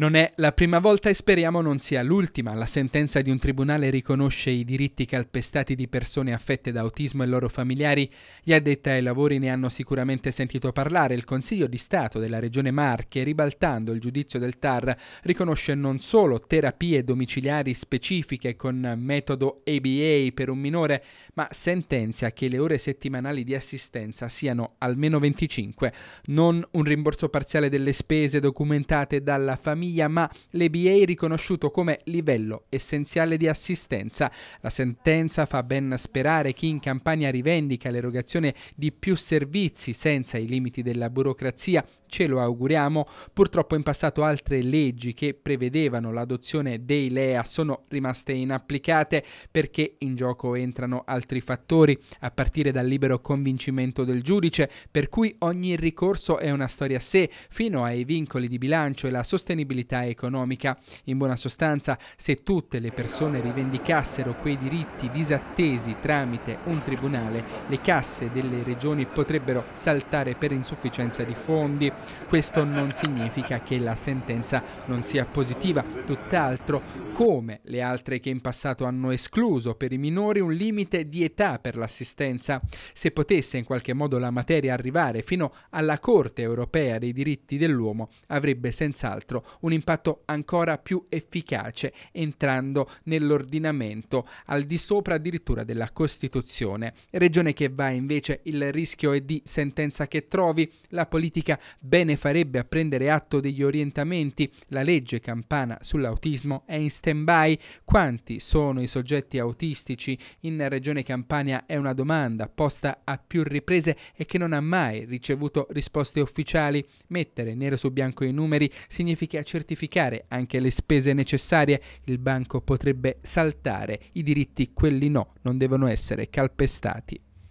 Non è la prima volta e speriamo non sia l'ultima. La sentenza di un tribunale riconosce i diritti calpestati di persone affette da autismo e loro familiari. Gli addetti ai lavori ne hanno sicuramente sentito parlare. Il Consiglio di Stato della Regione Marche, ribaltando il giudizio del TAR, riconosce non solo terapie domiciliari specifiche con metodo ABA per un minore, ma sentenzia che le ore settimanali di assistenza siano almeno 25, non un rimborso parziale delle spese documentate dalla famiglia famiglia, ma l'EBA riconosciuto come livello essenziale di assistenza. La sentenza fa ben sperare chi in campagna rivendica l'erogazione di più servizi senza i limiti della burocrazia ce lo auguriamo. Purtroppo in passato altre leggi che prevedevano l'adozione dei LEA sono rimaste inapplicate perché in gioco entrano altri fattori, a partire dal libero convincimento del giudice, per cui ogni ricorso è una storia a sé, fino ai vincoli di bilancio e la sostenibilità stabilità economica. In buona sostanza, se tutte le persone rivendicassero quei diritti disattesi tramite un tribunale, le casse delle regioni potrebbero saltare per insufficienza di fondi. Questo non significa che la sentenza non sia positiva, tutt'altro come le altre che in passato hanno escluso per i minori un limite di età per l'assistenza. Se potesse in qualche modo la materia arrivare fino alla Corte europea dei diritti dell'uomo, avrebbe senz'altro un un impatto ancora più efficace entrando nell'ordinamento al di sopra addirittura della Costituzione. Regione che va invece il rischio è di sentenza che trovi, la politica bene farebbe a prendere atto degli orientamenti, la legge campana sull'autismo è in stand-by, quanti sono i soggetti autistici in Regione Campania è una domanda posta a più riprese e che non ha mai ricevuto risposte ufficiali. Mettere nero su bianco i numeri significa certificare anche le spese necessarie, il banco potrebbe saltare, i diritti quelli no, non devono essere calpestati.